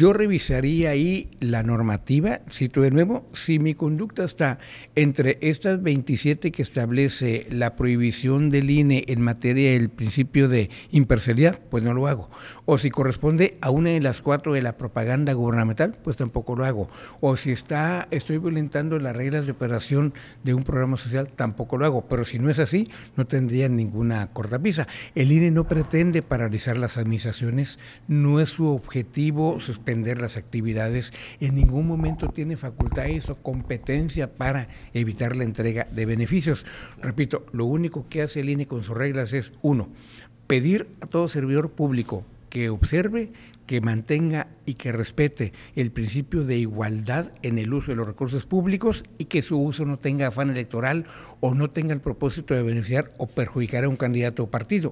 yo revisaría ahí la normativa, cito de nuevo, si mi conducta está entre estas 27 que establece la prohibición del INE en materia del principio de imparcialidad, pues no lo hago. O si corresponde a una de las cuatro de la propaganda gubernamental, pues tampoco lo hago. O si está, estoy violentando las reglas de operación de un programa social, tampoco lo hago. Pero si no es así, no tendría ninguna cortapisa. El INE no pretende paralizar las administraciones, no es su objetivo, su las actividades, en ningún momento tiene facultades o competencia para evitar la entrega de beneficios. Repito, lo único que hace el INE con sus reglas es, uno, pedir a todo servidor público que observe, que mantenga y que respete el principio de igualdad en el uso de los recursos públicos y que su uso no tenga afán electoral o no tenga el propósito de beneficiar o perjudicar a un candidato o partido.